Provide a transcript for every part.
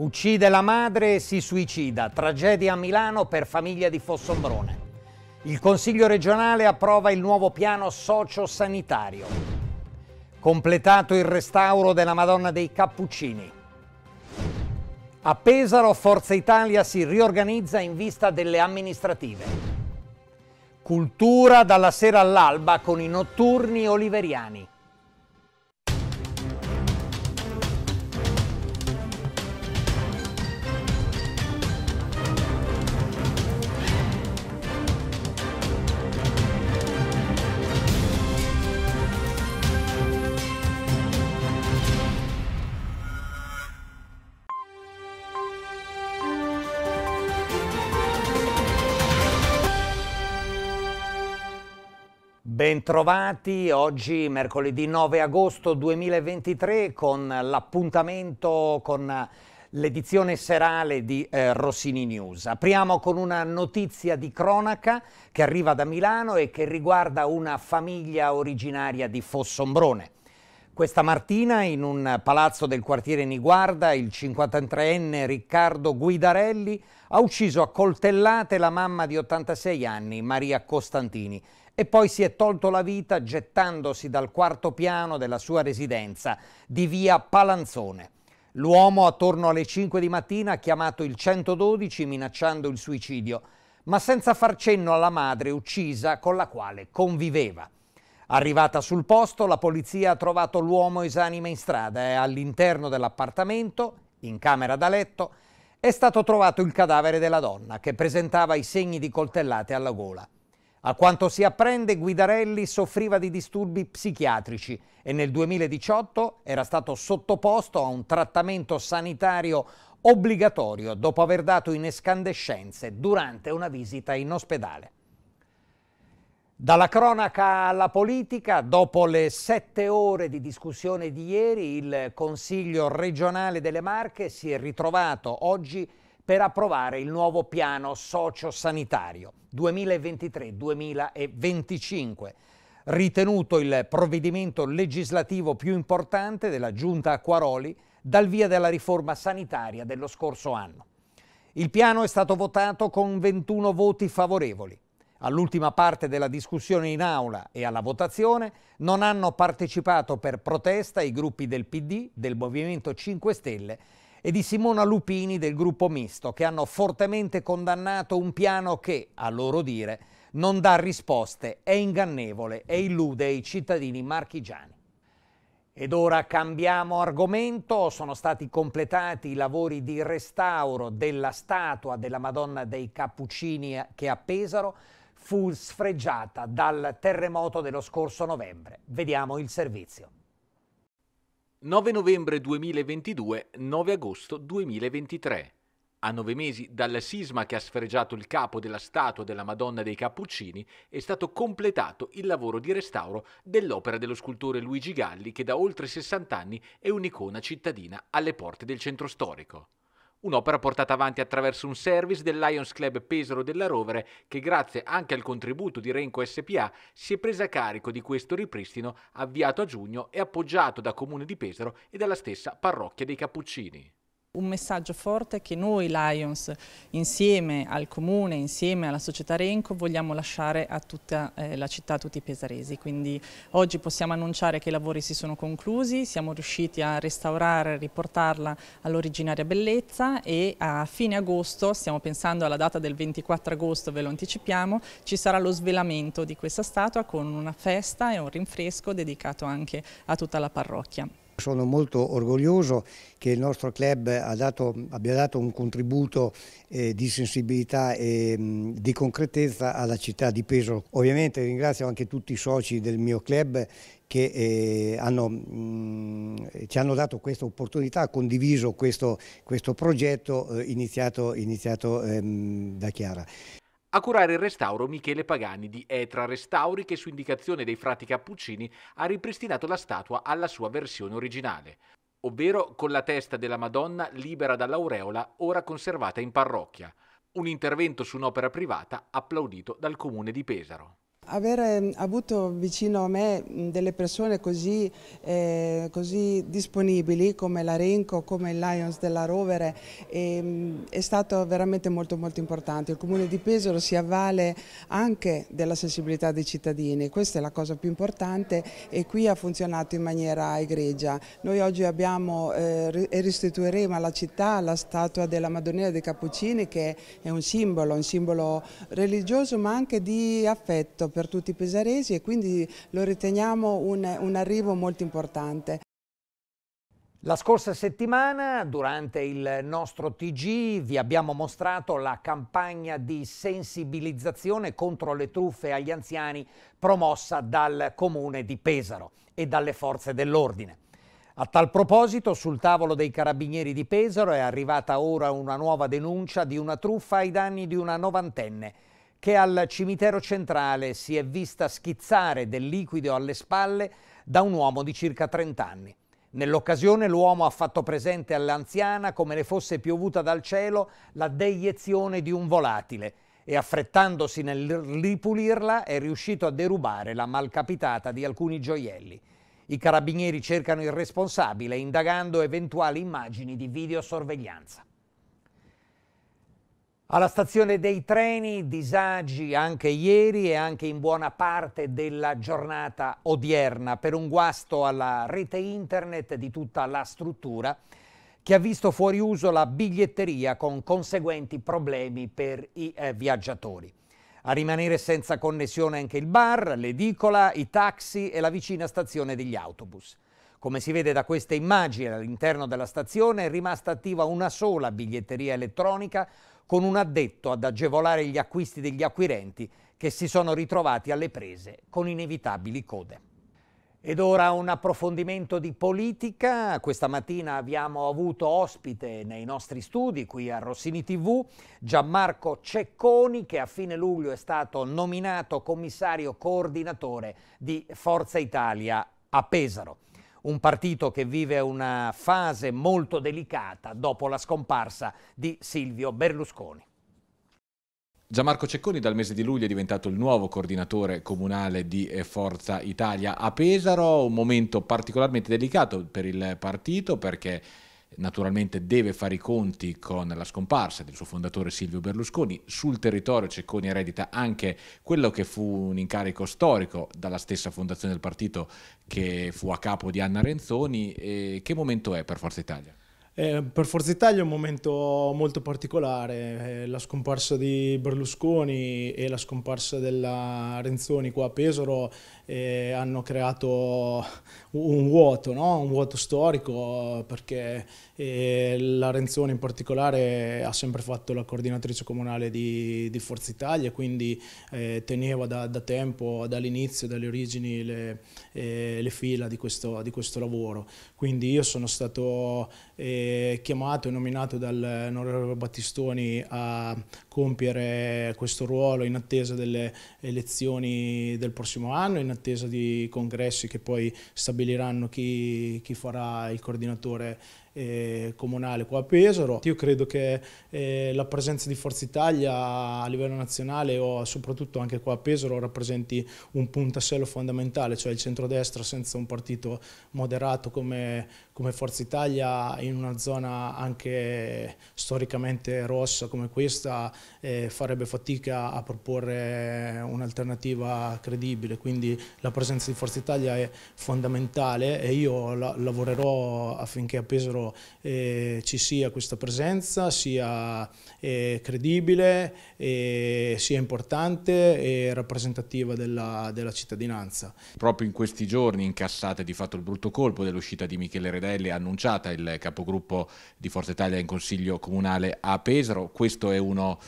Uccide la madre e si suicida. Tragedia a Milano per famiglia di Fossombrone. Il Consiglio regionale approva il nuovo piano socio-sanitario. Completato il restauro della Madonna dei Cappuccini. A Pesaro Forza Italia si riorganizza in vista delle amministrative. Cultura dalla sera all'alba con i notturni oliveriani. Bentrovati, oggi mercoledì 9 agosto 2023 con l'appuntamento con l'edizione serale di eh, Rossini News. Apriamo con una notizia di cronaca che arriva da Milano e che riguarda una famiglia originaria di Fossombrone. Questa mattina in un palazzo del quartiere Niguarda il 53enne Riccardo Guidarelli ha ucciso a coltellate la mamma di 86 anni Maria Costantini e poi si è tolto la vita gettandosi dal quarto piano della sua residenza di via Palanzone. L'uomo attorno alle 5 di mattina ha chiamato il 112 minacciando il suicidio, ma senza far cenno alla madre uccisa con la quale conviveva. Arrivata sul posto, la polizia ha trovato l'uomo esanime in strada e eh, all'interno dell'appartamento, in camera da letto, è stato trovato il cadavere della donna che presentava i segni di coltellate alla gola. A quanto si apprende, Guidarelli soffriva di disturbi psichiatrici e nel 2018 era stato sottoposto a un trattamento sanitario obbligatorio dopo aver dato in escandescenze durante una visita in ospedale. Dalla cronaca alla politica, dopo le sette ore di discussione di ieri, il Consiglio regionale delle Marche si è ritrovato oggi per approvare il nuovo piano sociosanitario 2023-2025, ritenuto il provvedimento legislativo più importante della giunta Acquaroli dal via della riforma sanitaria dello scorso anno. Il piano è stato votato con 21 voti favorevoli. All'ultima parte della discussione in aula e alla votazione non hanno partecipato per protesta i gruppi del PD, del Movimento 5 Stelle e di Simona Lupini del gruppo misto, che hanno fortemente condannato un piano che, a loro dire, non dà risposte, è ingannevole e illude i cittadini marchigiani. Ed ora cambiamo argomento, sono stati completati i lavori di restauro della statua della Madonna dei Cappuccini che a Pesaro fu sfregiata dal terremoto dello scorso novembre. Vediamo il servizio. 9 novembre 2022, 9 agosto 2023. A nove mesi dal sisma che ha sfregiato il capo della statua della Madonna dei Cappuccini, è stato completato il lavoro di restauro dell'opera dello scultore Luigi Galli che da oltre 60 anni è un'icona cittadina alle porte del centro storico. Un'opera portata avanti attraverso un service del Lions Club Pesaro della Rovere che grazie anche al contributo di Renco SPA si è presa carico di questo ripristino avviato a giugno e appoggiato da Comune di Pesaro e dalla stessa parrocchia dei Cappuccini. Un messaggio forte che noi Lions, insieme al Comune, insieme alla società Renco, vogliamo lasciare a tutta eh, la città, a tutti i pesaresi. Quindi oggi possiamo annunciare che i lavori si sono conclusi, siamo riusciti a restaurare, riportarla all'originaria bellezza e a fine agosto, stiamo pensando alla data del 24 agosto, ve lo anticipiamo, ci sarà lo svelamento di questa statua con una festa e un rinfresco dedicato anche a tutta la parrocchia. Sono molto orgoglioso che il nostro club dato, abbia dato un contributo eh, di sensibilità e mh, mm, di concretezza alla città di Pesaro. Ovviamente ringrazio anche tutti i soci del mio club che eh, hanno, mh, mm, ci hanno dato questa opportunità, condiviso questo, questo progetto eh, iniziato, iniziato ehm, da Chiara. A curare il restauro Michele Pagani di Etra Restauri che su indicazione dei frati Cappuccini ha ripristinato la statua alla sua versione originale, ovvero con la testa della Madonna libera dall'aureola ora conservata in parrocchia, un intervento su un'opera privata applaudito dal comune di Pesaro. Aver ehm, avuto vicino a me delle persone così, eh, così disponibili come l'Arenco, come il Lions della Rovere eh, è stato veramente molto molto importante. Il Comune di Pesaro si avvale anche della sensibilità dei cittadini, questa è la cosa più importante e qui ha funzionato in maniera egregia. Noi oggi abbiamo eh, e restituiremo alla città la statua della Madonnina dei Cappuccini che è un simbolo, un simbolo religioso ma anche di affetto per tutti i pesaresi e quindi lo riteniamo un, un arrivo molto importante. La scorsa settimana, durante il nostro TG, vi abbiamo mostrato la campagna di sensibilizzazione contro le truffe agli anziani promossa dal Comune di Pesaro e dalle forze dell'ordine. A tal proposito, sul tavolo dei carabinieri di Pesaro è arrivata ora una nuova denuncia di una truffa ai danni di una novantenne che al cimitero centrale si è vista schizzare del liquido alle spalle da un uomo di circa 30 anni. Nell'occasione l'uomo ha fatto presente all'anziana come le fosse piovuta dal cielo la deiezione di un volatile e affrettandosi nel ripulirla è riuscito a derubare la malcapitata di alcuni gioielli. I carabinieri cercano il responsabile indagando eventuali immagini di videosorveglianza. Alla stazione dei treni disagi anche ieri e anche in buona parte della giornata odierna per un guasto alla rete internet di tutta la struttura che ha visto fuori uso la biglietteria con conseguenti problemi per i eh, viaggiatori. A rimanere senza connessione anche il bar, l'edicola, i taxi e la vicina stazione degli autobus. Come si vede da queste immagini, all'interno della stazione è rimasta attiva una sola biglietteria elettronica con un addetto ad agevolare gli acquisti degli acquirenti che si sono ritrovati alle prese con inevitabili code. Ed ora un approfondimento di politica. Questa mattina abbiamo avuto ospite nei nostri studi qui a Rossini TV Gianmarco Cecconi che a fine luglio è stato nominato commissario coordinatore di Forza Italia a Pesaro un partito che vive una fase molto delicata dopo la scomparsa di Silvio Berlusconi. Gianmarco Cecconi dal mese di luglio è diventato il nuovo coordinatore comunale di eh, Forza Italia a Pesaro, un momento particolarmente delicato per il partito perché naturalmente deve fare i conti con la scomparsa del suo fondatore Silvio Berlusconi. Sul territorio Cecconi eredita anche quello che fu un incarico storico dalla stessa fondazione del partito che fu a capo di Anna Renzoni. E che momento è per Forza Italia? Eh, per Forza Italia è un momento molto particolare, eh, la scomparsa di Berlusconi e la scomparsa della Renzoni qua a Pesaro e hanno creato un vuoto, no? un vuoto storico perché la Renzoni in particolare ha sempre fatto la coordinatrice comunale di, di Forza Italia, quindi eh, teneva da, da tempo, dall'inizio, dalle origini le, eh, le fila di questo, di questo, lavoro. Quindi io sono stato eh, chiamato e nominato dal dall'onorevole Battistoni a compiere questo ruolo in attesa delle elezioni del prossimo anno, attesa di congressi che poi stabiliranno chi, chi farà il coordinatore eh, comunale qua a Pesaro. Io credo che eh, la presenza di Forza Italia a livello nazionale o soprattutto anche qua a Pesaro rappresenti un puntasello fondamentale, cioè il centrodestra senza un partito moderato come, come Forza Italia in una zona anche storicamente rossa come questa eh, farebbe fatica a proporre un'alternativa credibile, quindi la presenza di Forza Italia è fondamentale e io la lavorerò affinché a Pesaro eh, ci sia questa presenza, sia eh, credibile, eh, sia importante e rappresentativa della, della, cittadinanza. Proprio in questi giorni incassate di fatto il brutto colpo dell'uscita di Michele Redelli, annunciata il capogruppo di Forza Italia in Consiglio Comunale a Pesaro, questo è uno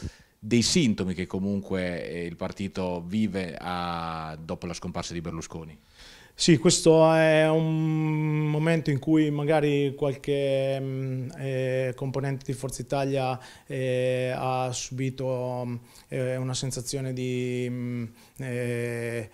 dei sintomi che comunque eh, il partito vive a, ah, dopo la scomparsa di Berlusconi. Sì, questo è un momento in cui magari qualche mm, eh, componente di Forza Italia eh, ha subito mm, eh, una sensazione di... Mm, eh,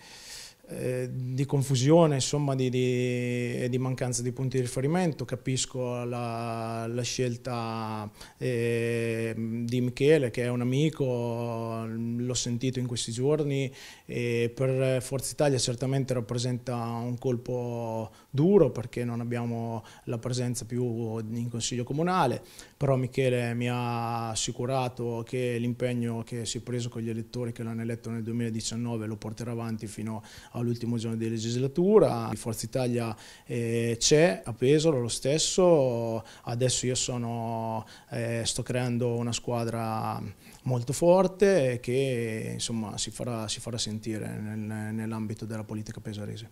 eh, di confusione, insomma, di, di, di, mancanza di punti di riferimento. Capisco la, la scelta eh, di Michele, che è un amico, l'ho sentito in questi giorni e per Forza Italia certamente rappresenta un colpo duro perché non abbiamo la presenza più in Consiglio Comunale, però Michele mi ha assicurato che l'impegno che si è preso con gli elettori che l'hanno eletto nel 2019 lo porterà avanti fino all'ultimo giorno di legislatura. Forza Italia eh, c'è a Pesaro lo stesso, adesso io sono, eh, sto creando una squadra molto forte e che insomma, si, farà, si farà sentire nel, nell'ambito della politica pesarese.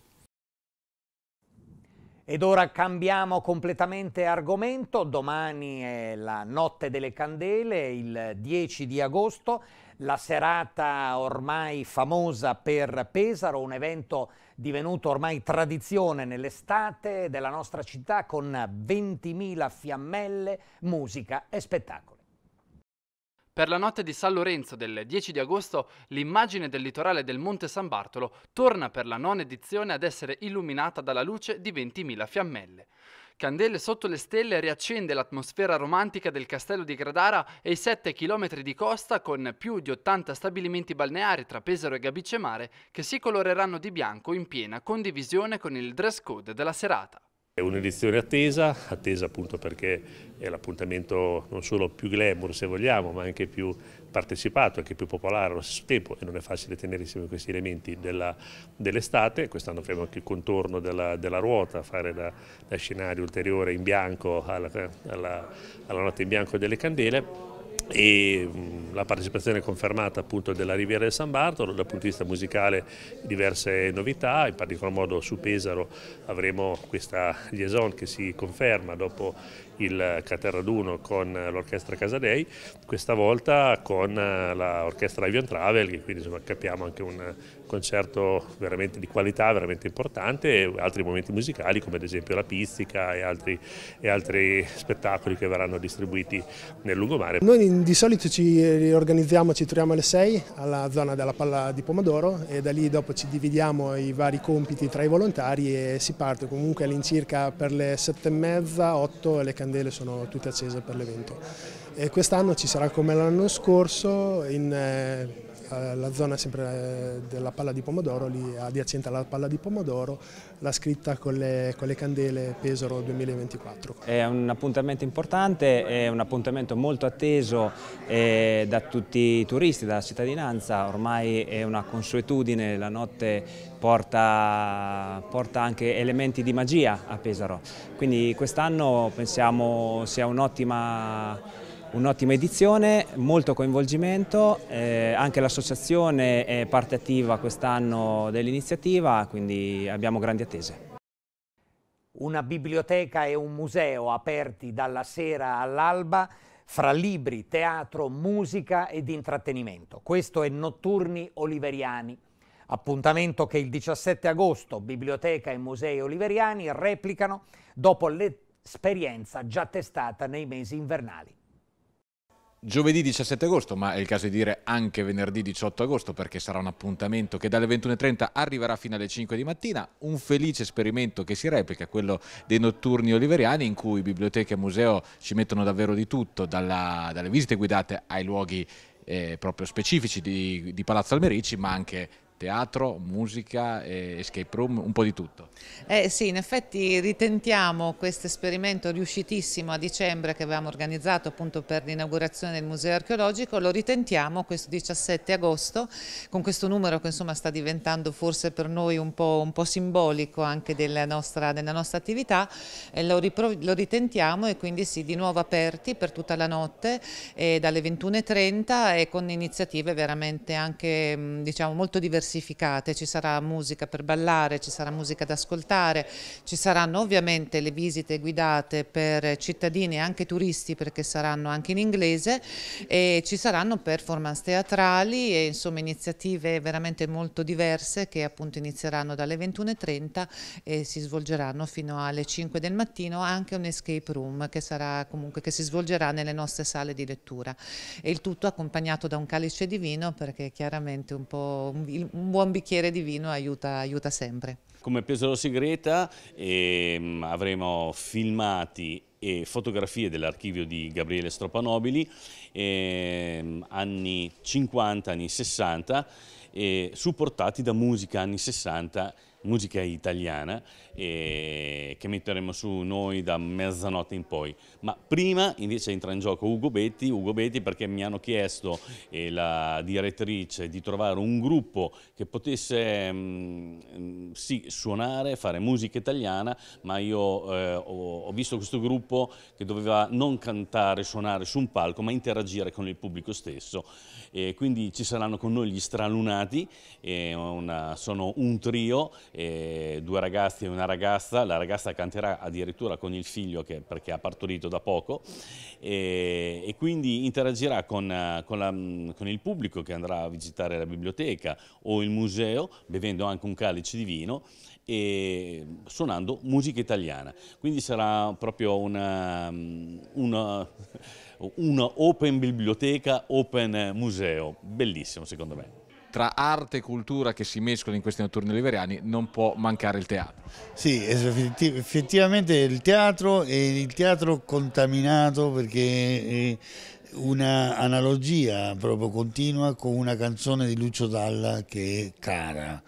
Ed ora cambiamo completamente argomento, domani è la notte delle candele, il 10 di agosto, la serata ormai famosa per Pesaro, un evento divenuto ormai tradizione nell'estate della nostra città con 20.000 fiammelle, musica e spettacolo. Per la notte di San Lorenzo del 10 di agosto l'immagine del litorale del Monte San Bartolo torna per la nona edizione ad essere illuminata dalla luce di 20.000 fiammelle. Candele sotto le stelle riaccende l'atmosfera romantica del castello di Gradara e i 7 km di costa con più di 80 stabilimenti balneari tra Pesaro e Gabicemare che si coloreranno di bianco in piena condivisione con il dress code della serata. È un'edizione attesa, attesa appunto perché è l'appuntamento non solo più glamour se vogliamo, ma anche più partecipato, anche più popolare allo stesso tempo e non è facile tenere insieme questi elementi dell'estate. Dell Quest'anno faremo anche il contorno della, della ruota, fare da, da, scenario ulteriore in bianco alla, alla, alla notte in bianco delle candele e la partecipazione confermata appunto della Riviera del San Bartolo, dal punto di vista musicale diverse novità, in particolar modo su Pesaro avremo questa liaison che si conferma dopo il Caterraduno con l'orchestra Casadei, questa volta con eh, l'orchestra Avion Travel che quindi insomma, capiamo anche un concerto veramente di qualità, veramente importante e altri momenti musicali come ad esempio la pizzica e altri, e altri spettacoli che verranno distribuiti nel lungomare. Noi di solito ci riorganizziamo, ci troviamo alle 6 alla zona della palla di pomodoro e da lì dopo ci dividiamo i vari compiti tra i volontari e si parte comunque all'incirca per le 7 e mezza, 8 le candele sono tutte accese per l'evento. Quest'anno ci sarà come l'anno scorso in eh, eh, la zona sempre eh, della palla di pomodoro, lì adiacente alla palla di pomodoro, la scritta con le, con le candele Pesaro 2024. È un appuntamento importante, è un appuntamento molto atteso eh, da tutti i turisti, dalla cittadinanza, ormai è una consuetudine, la notte porta, porta anche elementi di magia a Pesaro, quindi quest'anno pensiamo sia un'ottima Un'ottima edizione, molto coinvolgimento, eh, anche l'associazione è parte attiva quest'anno dell'iniziativa, quindi abbiamo grandi attese. Una biblioteca e un museo aperti dalla sera all'alba fra libri, teatro, musica ed intrattenimento. Questo è Notturni Oliveriani. Appuntamento che il 17 agosto Biblioteca e Musei Oliveriani replicano dopo l'esperienza già testata nei mesi invernali. Giovedì 17 agosto, ma è il caso di dire anche venerdì 18 agosto perché sarà un appuntamento che dalle 21.30 arriverà fino alle 5 di mattina, un felice esperimento che si replica, quello dei notturni oliveriani in cui biblioteche e museo ci mettono davvero di tutto, dalla, dalle visite guidate ai luoghi eh, proprio specifici di, di Palazzo Almerici, ma anche teatro, musica, escape room, un po' di tutto. Eh sì, in effetti ritentiamo questo esperimento riuscitissimo a dicembre che avevamo organizzato appunto per l'inaugurazione del museo archeologico, lo ritentiamo questo 17 agosto con questo numero che insomma sta diventando forse per noi un po', un po simbolico anche della nostra, della nostra attività, eh, lo, lo, ritentiamo e quindi sì, di nuovo aperti per tutta la notte eh, dalle 21.30 e con iniziative veramente anche diciamo molto diverse diversificate, ci sarà musica per ballare, ci sarà musica da ascoltare, ci saranno ovviamente le visite guidate per cittadini e anche turisti perché saranno anche in inglese e ci saranno performance teatrali e insomma iniziative veramente molto diverse che appunto inizieranno dalle 21.30 e si svolgeranno fino alle 5 del mattino anche un escape room che, sarà, comunque, che si svolgerà nelle nostre sale di lettura e il tutto accompagnato da un calice di vino perché chiaramente un po' un buon bicchiere di vino aiuta, aiuta sempre. Come Pesaro Segreta ehm, avremo filmati e fotografie dell'archivio di Gabriele Stropanobili, ehm, anni 50, anni 60, eh, supportati da musica anni 60 musica italiana eh, che metteremo su noi da mezzanotte in poi. Ma prima invece entra in gioco Ugo Betti, Ugo Betti perché mi hanno chiesto eh, la direttrice di trovare un gruppo che potesse mh, mm, mm, sì, suonare, fare musica italiana, ma io eh, ho, ho visto questo gruppo che doveva non cantare, suonare su un palco, ma interagire con il pubblico stesso. E quindi ci saranno con noi gli Stralunati, eh, una, sono un trio eh, due ragazzi e una ragazza, la ragazza canterà addirittura con il figlio che, perché ha partorito da poco eh, e quindi interagirà con, con, la, con, il pubblico che andrà a visitare la biblioteca o il museo bevendo anche un calice di vino e suonando musica italiana. Quindi sarà proprio una, una un'open biblioteca, open museo, bellissimo secondo me tra arte e cultura che si mescolano in questi notturni oliveriani non può mancare il teatro. Sì, effettivamente il teatro è il teatro contaminato perché una analogia proprio continua con una canzone di Lucio Dalla che è cara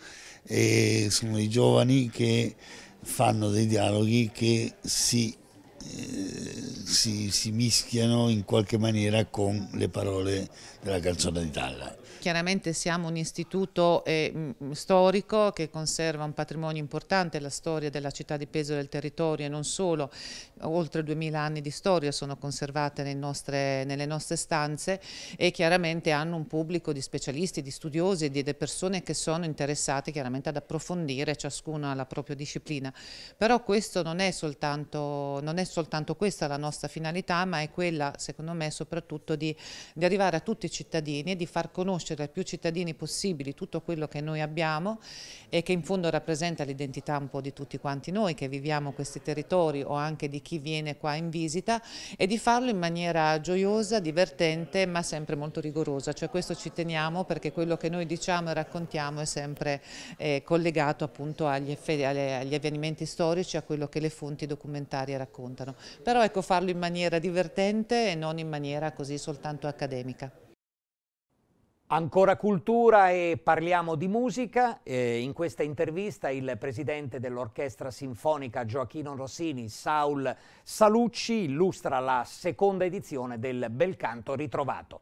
e sono i giovani che fanno dei dialoghi che si eh, si, si mischiano in qualche maniera con le parole della canzone di Talla. Chiaramente siamo un istituto eh, storico che conserva un patrimonio importante, la storia della città di Peso del territorio e non solo, oltre 2000 anni di storia sono conservate nostre, nelle nostre stanze e chiaramente hanno un pubblico di specialisti, di studiosi e di persone che sono interessate chiaramente ad approfondire ciascuna la propria disciplina. Però questo non è soltanto, non è soltanto questa la nostra nostra finalità, ma è quella, secondo me, soprattutto di, di arrivare a tutti i cittadini e di far conoscere ai più cittadini possibili tutto quello che noi abbiamo e che in fondo rappresenta l'identità un po' di tutti quanti noi che viviamo questi territori o anche di chi viene qua in visita e di farlo in maniera gioiosa, divertente, ma sempre molto rigorosa. Cioè questo ci teniamo perché quello che noi diciamo e raccontiamo è sempre eh, collegato appunto agli, agli avvenimenti storici, a quello che le fonti documentarie raccontano. Però ecco farlo farlo in maniera divertente e non in maniera così soltanto accademica. Ancora cultura e parliamo di musica. Eh, in questa intervista il presidente dell'Orchestra Sinfonica Gioachino Rossini, Saul Salucci, illustra la seconda edizione del Bel Canto Ritrovato.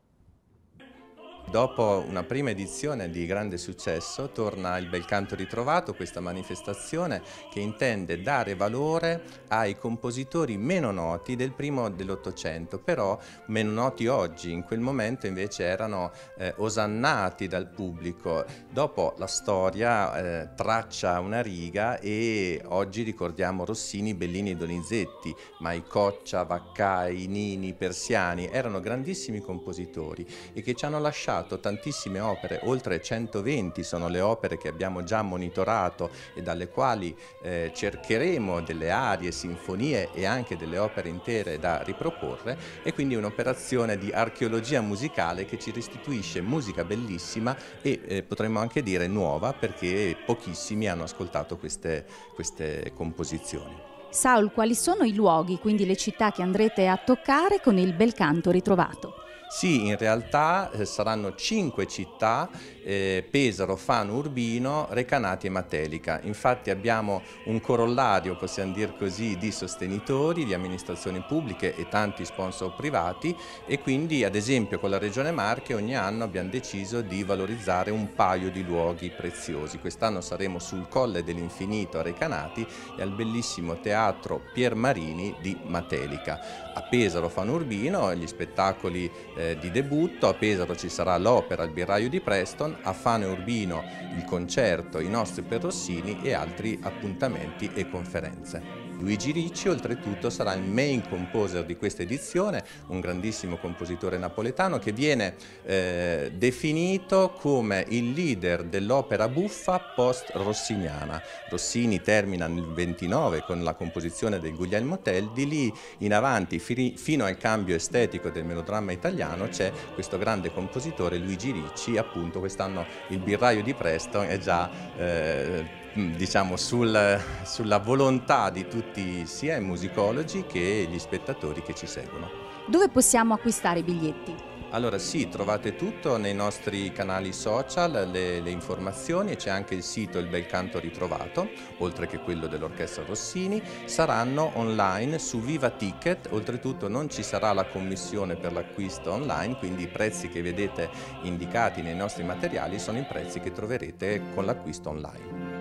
Dopo una prima edizione di grande successo torna il Bel Canto Ritrovato, questa manifestazione che intende dare valore ai compositori meno noti del primo dell'Ottocento, però meno noti oggi, in quel momento invece erano eh, osannati dal pubblico. Dopo la storia eh, traccia una riga e oggi ricordiamo Rossini, Bellini e Donizetti, Maicoccia, Vaccai, Nini, Persiani erano grandissimi compositori e che ci hanno lasciato monitorato tantissime opere, oltre 120 sono le opere che abbiamo già monitorato e dalle quali eh, cercheremo delle arie, sinfonie e anche delle opere intere da riproporre e quindi un'operazione di archeologia musicale che ci restituisce musica bellissima e eh, potremmo anche dire nuova perché pochissimi hanno ascoltato queste, queste composizioni. Saul, quali sono i luoghi, quindi le città che andrete a toccare con il bel canto ritrovato? Sì, in realtà eh, saranno cinque città, eh, Pesaro, Fano, Urbino, Recanati e Matelica. Infatti abbiamo un corollario, possiamo dire così, di sostenitori, di amministrazioni pubbliche e tanti sponsor privati e quindi ad esempio con la Regione Marche ogni anno abbiamo deciso di valorizzare un paio di luoghi preziosi. Quest'anno saremo sul Colle dell'Infinito a Recanati e al bellissimo teatro Piermarini di Matelica. A Pesaro, Fano, Urbino gli spettacoli eh, di debutto, a Pesaro ci sarà l'opera Il birraio di Preston, a Fano e Urbino il concerto I nostri per Rossini e altri appuntamenti e conferenze. Luigi Ricci oltretutto sarà il main composer di questa edizione, un grandissimo compositore napoletano che viene eh, definito come il leader dell'opera buffa post-rossiniana. Rossini termina nel 29 con la composizione del Guglielmo Tell, di lì in avanti fino al cambio estetico del melodramma italiano c'è questo grande compositore Luigi Ricci, appunto quest'anno il birraio di Preston è già... Eh, Mm, diciamo, sul, sulla volontà di tutti, sia i musicologi che gli spettatori che ci seguono. Dove possiamo acquistare i biglietti? Allora sì, trovate tutto nei nostri canali social, le, le informazioni, c'è anche il sito Il Bel Canto Ritrovato, oltre che quello dell'Orchestra Rossini, saranno online su Viva Ticket, oltretutto non ci sarà la commissione per l'acquisto online, quindi i prezzi che vedete indicati nei nostri materiali sono i prezzi che troverete con l'acquisto online.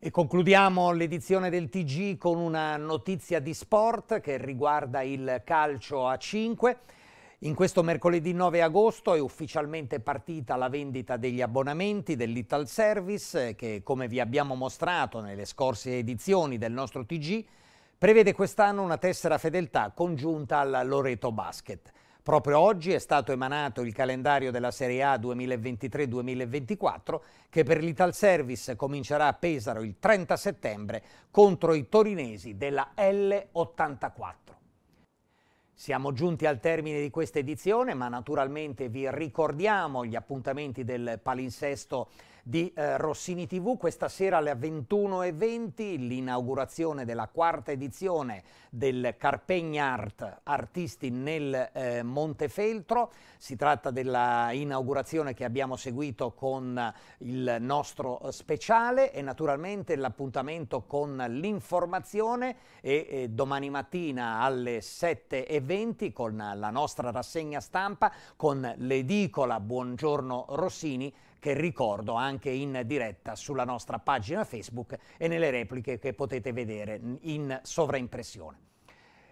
E concludiamo l'edizione del TG con una notizia di sport che riguarda il calcio a 5. In questo mercoledì 9 agosto è ufficialmente partita la vendita degli abbonamenti dell'Ital Service che, come vi abbiamo mostrato nelle scorse edizioni del nostro TG, prevede quest'anno una tessera fedeltà congiunta al Loreto Basket. Proprio oggi è stato emanato il calendario della Serie A 2023-2024 che per l'Ital Service comincerà a Pesaro il 30 settembre contro i torinesi della L84. Siamo giunti al termine di questa edizione, ma naturalmente vi ricordiamo gli appuntamenti del palinsesto di eh, Rossini TV. Questa sera alle 21.20 l'inaugurazione della quarta edizione del Carpegna Art Artisti nel eh, Montefeltro. Si tratta dell'inaugurazione che abbiamo seguito con il nostro eh, speciale e naturalmente l'appuntamento con l'informazione e, e eh, domani mattina alle 7.20 con la nostra rassegna stampa con l'edicola Buongiorno Rossini che ricordo anche in diretta sulla nostra pagina Facebook e nelle repliche che potete vedere in sovraimpressione.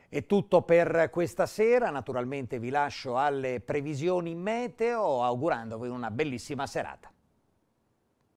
È tutto per questa sera, naturalmente vi lascio alle previsioni meteo augurandovi una bellissima serata.